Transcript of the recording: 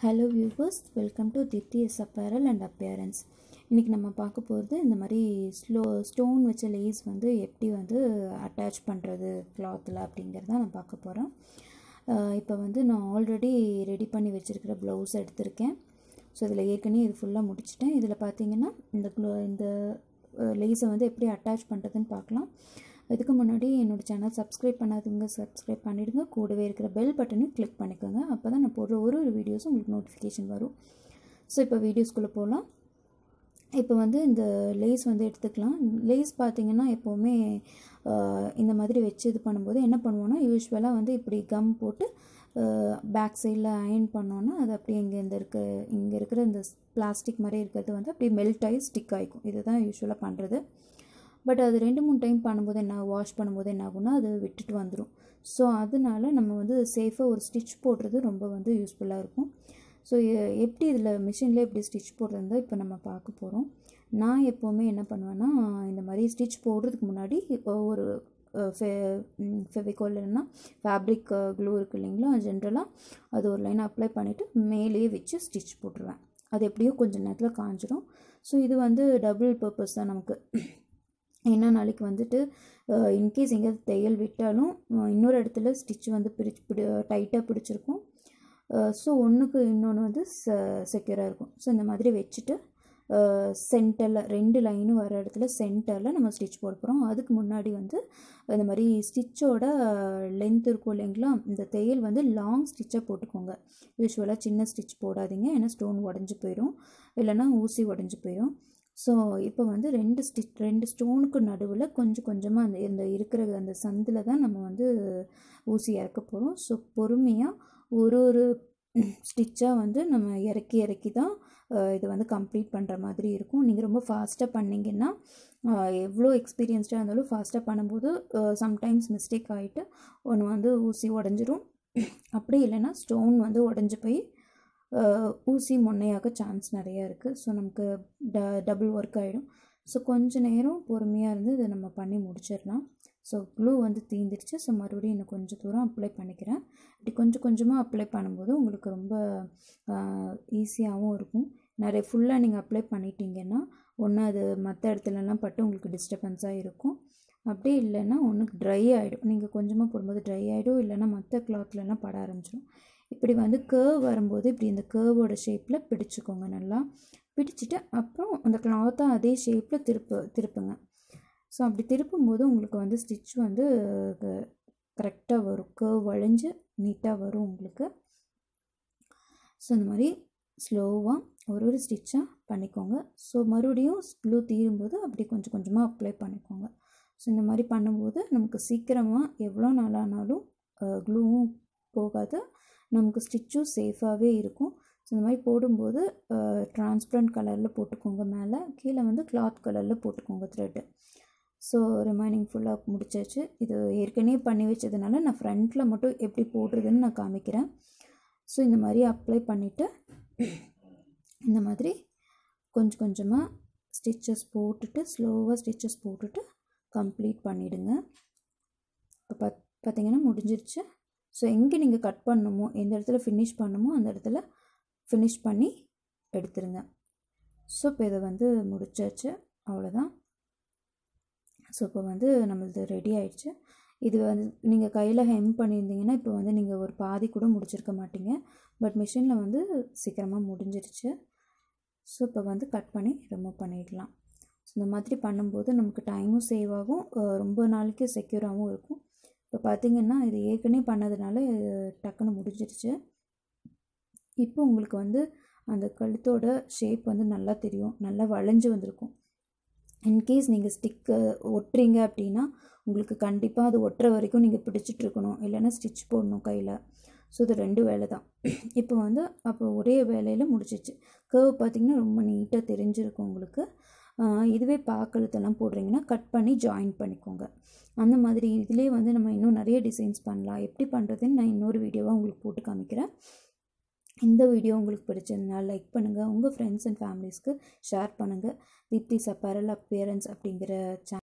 hello viewers welcome to Deepthi's apparel and appearance இன்றைக்கி நம்ம பார்க்க போகிறது இந்த மாதிரி ஸ்லோ ஸ்டோன் வச்ச லேஸ் வந்து எப்படி வந்து அட்டாச் பண்ணுறது கிளாத்தில் அப்படிங்கிறத நான் பார்க்க போகிறோம் இப்போ வந்து நான் ஆல்ரெடி ரெடி பண்ணி வச்சுருக்கிற ப்ளவுஸ் எடுத்திருக்கேன் ஸோ இதில் ஏற்கனவே இது ஃபுல்லாக முடிச்சிட்டேன் இதில் பார்த்தீங்கன்னா இந்த க்ளோ இந்த லேஸை வந்து எப்படி அட்டாச் பண்ணுறதுன்னு பார்க்கலாம் இதுக்கு முன்னாடி என்னோடய சேனல் சப்ஸ்கிரைப் பண்ணாதவங்க சப்ஸ்கிரைப் பண்ணிவிடுங்க கூடவே இருக்கிற பெல் பட்டனையும் கிளிக் பண்ணிக்கோங்க அப்போ தான் நான் போடுற ஒரு ஒரு வீடியோஸும் உங்களுக்கு நோட்டிஃபிகேஷன் வரும் ஸோ இப்போ வீடியோஸ்குள்ளே போகலாம் இப்போ வந்து இந்த லேஸ் வந்து எடுத்துக்கலாம் லேஸ் பார்த்திங்கன்னா எப்போவுமே இந்த மாதிரி வச்சு இது பண்ணும்போது என்ன பண்ணுவோன்னா யூஸ்வலாக வந்து இப்படி கம் போட்டு பேக் சைடில் அயன் பண்ணோன்னா அது அப்படியே இங்கே இந்த இருக்க இங்கே இருக்கிற இந்த பிளாஸ்டிக் மாதிரி இருக்கிறது வந்து அப்படியே மெல்ட் ஆகி ஸ்டிக் ஆகிக்கும் இதுதான் யூஸ்வலாக பண்ணுறது பட் அது ரெண்டு மூணு டைம் பண்ணும்போது என்ன வாஷ் பண்ணும்போது என்ன ஆகும்னா அது விட்டுட்டு வந்துடும் ஸோ அதனால நம்ம வந்து சேஃபாக ஒரு ஸ்டிச் போடுறது ரொம்ப வந்து யூஸ்ஃபுல்லாக இருக்கும் ஸோ எப்படி இதில் மிஷினில் எப்படி ஸ்டிச் போடுறதுதான் இப்போ நம்ம பார்க்க போகிறோம் நான் எப்போவுமே என்ன பண்ணுவேன்னா இந்த மாதிரி ஸ்டிச் போடுறதுக்கு முன்னாடி ஒரு ஃபெவிகோல் ஃபெவிகால் இல்லைன்னா ஃபேப்ரிக் க்ளூ இருக்குது இல்லைங்களா ஜென்ரலாக அது ஒரு லைன் அப்ளை பண்ணிவிட்டு மேலேயே வச்சு ஸ்டிச் போட்டுருவேன் அது எப்படியோ கொஞ்சம் நேரத்தில் காஞ்சிடும் ஸோ இது வந்து டபுள் பர்பஸ் தான் நமக்கு என்ன நாளைக்கு வந்துட்டு இன்கேஸ் எங்கேயாவது தையல் விட்டாலும் இன்னொரு இடத்துல ஸ்டிச் வந்து பிடிச்சி பிடி டைட்டாக பிடிச்சிருக்கும் ஸோ ஒன்றுக்கு இன்னொன்று வந்து ச செக்யூராக இருக்கும் ஸோ இந்த மாதிரி வச்சுட்டு சென்டரில் ரெண்டு லைனும் வர இடத்துல சென்டரில் நம்ம ஸ்டிச் போட போகிறோம் அதுக்கு முன்னாடி வந்து இந்த மாதிரி ஸ்டிச்சோட லென்த் இருக்கும் இல்லைங்களா இந்த தையல் வந்து லாங் ஸ்டிச்சாக போட்டுக்கோங்க யூஸ்வலாக சின்ன ஸ்டிச் போடாதீங்க ஏன்னா ஸ்டோன் உடஞ்சி போயிடும் இல்லைன்னா ஊசி உடஞ்சி போயிடும் ஸோ இப்போ வந்து ரெண்டு ஸ்டிச் ரெண்டு ஸ்டோனுக்கு நடுவில் கொஞ்சம் கொஞ்சமாக அந்த இந்த இருக்கிற அந்த சந்தில் தான் நம்ம வந்து ஊசி இறக்க போகிறோம் ஸோ பொறுமையாக ஒரு ஒரு ஸ்டிச்சாக வந்து நம்ம இறக்கி இறக்கி தான் இது வந்து கம்ப்ளீட் பண்ணுற மாதிரி இருக்கும் நீங்கள் ரொம்ப ஃபாஸ்ட்டாக பண்ணிங்கன்னா எவ்வளோ எக்ஸ்பீரியன்ஸ்டாக இருந்தாலும் ஃபாஸ்ட்டாக பண்ணும்போது சம்டைம்ஸ் மிஸ்டேக் ஆகிட்டு ஒன்று வந்து ஊசி உடஞ்சிரும் அப்படி இல்லைன்னா ஸ்டோன் வந்து உடஞ்சி போய் ஊசி மொன்னையாக சான்ஸ் நிறையா இருக்குது ஸோ நமக்கு ட டபுள் ஒர்க் ஆகிடும் ஸோ கொஞ்ச நேரம் பொறுமையாக இருந்து இதை நம்ம பண்ணி முடிச்சிடலாம் ஸோ க்ளூ வந்து தீந்துடுச்சு ஸோ மறுபடியும் இன்னும் கொஞ்சம் தூரம் அப்ளை பண்ணிக்கிறேன் இப்படி கொஞ்சம் கொஞ்சமாக அப்ளை பண்ணும்போது உங்களுக்கு ரொம்ப ஈஸியாகவும் இருக்கும் நிறைய ஃபுல்லாக நீங்கள் அப்ளை பண்ணிட்டீங்கன்னா ஒன்று அது மற்ற இடத்துலலாம் பட்டு உங்களுக்கு டிஸ்டர்பன்ஸாக இருக்கும் அப்படி இல்லைன்னா ஒன்று ட்ரை ஆகிடும் நீங்கள் கொஞ்சமாக போடும்போது ட்ரை ஆகிடும் இல்லைன்னா மற்ற கிளாத்லலாம் பட ஆரம்பிச்சிடும் இப்படி வந்து கேர்வ் வரும்போது இப்படி இந்த கேர்வோட ஷேப்பில் பிடிச்சிக்கோங்க நல்லா பிடிச்சிட்டு அப்புறம் அந்த கிளாத்தை அதே ஷேப்பில் திருப்பு திருப்புங்க ஸோ அப்படி திருப்பும்போது உங்களுக்கு வந்து ஸ்டிச் வந்து கரெக்டாக வரும் கேர்வ் வளைஞ்சு நீட்டாக வரும் உங்களுக்கு ஸோ இந்த மாதிரி ஸ்லோவாக ஒரு ஒரு ஸ்டிச்சாக பண்ணிக்கோங்க ஸோ மறுபடியும் க்ளூ தீரும்போது அப்படி கொஞ்சம் கொஞ்சமாக அப்ளை பண்ணிக்கோங்க ஸோ இந்த மாதிரி பண்ணும்போது நமக்கு சீக்கிரமாக எவ்வளோ நாளானாலும் க்ளூவும் போகாது நமக்கு ஸ்டிச்சும் சேஃபாகவே இருக்கும் ஸோ இந்த மாதிரி போடும்போது ட்ரான்ஸ்பரண்ட் கலரில் போட்டுக்கோங்க மேலே கீழே வந்து கிளாத் கலரில் போட்டுக்கோங்க த்ரெட்டு ஸோ ரிமைனிங் ஃபுல்லாக முடிச்சாச்சு இது ஏற்கனவே பண்ணி வச்சதுனால நான் ஃப்ரண்ட்டில் மட்டும் எப்படி போடுறதுன்னு நான் காமிக்கிறேன் ஸோ இந்த மாதிரி அப்ளை பண்ணிவிட்டு இந்த மாதிரி கொஞ்சம் கொஞ்சமாக ஸ்டிச்சஸ் போட்டுட்டு ஸ்லோவாக ஸ்டிச்சஸ் போட்டுட்டு கம்ப்ளீட் பண்ணிவிடுங்க இப்போ பத் பார்த்திங்கன்னா முடிஞ்சிருச்சு ஸோ எங்கே நீங்கள் கட் பண்ணணுமோ எந்த இடத்துல ஃபினிஷ் பண்ணணுமோ அந்த இடத்துல ஃபினிஷ் பண்ணி எடுத்துருங்க ஸோ இப்போ இதை வந்து முடித்தாச்சு அவ்வளோதான் ஸோ இப்போ வந்து நம்மளது ரெடி ஆயிடுச்சு இது வந்து நீங்கள் கையில் ஹெம் பண்ணியிருந்தீங்கன்னா இப்போ வந்து நீங்கள் ஒரு பாதி கூட முடிச்சிருக்க மாட்டீங்க பட் மிஷினில் வந்து சீக்கிரமாக முடிஞ்சிருச்சு ஸோ இப்போ வந்து கட் பண்ணி ரிமூவ் பண்ணிடலாம் ஸோ இந்த மாதிரி பண்ணும்போது நமக்கு டைமும் சேவ் ஆகும் ரொம்ப நாளைக்கு செக்யூராகவும் இருக்கும் இப்போ பார்த்திங்கன்னா இது ஏற்கனவே பண்ணதுனால டக்குன்னு முடிஞ்சிருச்சு இப்போ உங்களுக்கு வந்து அந்த கழுத்தோட ஷேப் வந்து நல்லா தெரியும் நல்லா வளைஞ்சு வந்திருக்கும் இன்கேஸ் நீங்கள் ஸ்டிக்கு ஒட்டுறீங்க அப்படின்னா உங்களுக்கு கண்டிப்பாக அது ஒட்டுற வரைக்கும் நீங்கள் பிடிச்சிட்ருக்கணும் இல்லைன்னா ஸ்டிச் போடணும் கையில் ஸோ இது ரெண்டு வேலை தான் இப்போ வந்து அப்போ ஒரே வேலையில் முடிச்சிச்சு கேர்வ் பார்த்திங்கன்னா ரொம்ப நீட்டாக தெரிஞ்சிருக்கும் உங்களுக்கு இதுவே பாக்கழுத்தெல்லாம் போடுறீங்கன்னா கட் பண்ணி ஜாயின் பண்ணிக்கோங்க அந்த மாதிரி இதிலே வந்து நம்ம இன்னும் நிறைய டிசைன்ஸ் பண்ணலாம் எப்படி பண்ணுறதுன்னு நான் இன்னொரு வீடியோவாக உங்களுக்கு போட்டு காமிக்கிறேன் இந்த வீடியோ உங்களுக்கு பிடிச்சதுனால லைக் பண்ணுங்கள் உங்கள் ஃப்ரெண்ட்ஸ் அண்ட் ஃபேமிலிஸ்க்கு ஷேர் பண்ணுங்கள் தீப்தி சப்பாரல் அப்பியரன்ஸ் அப்படிங்கிற சேனல்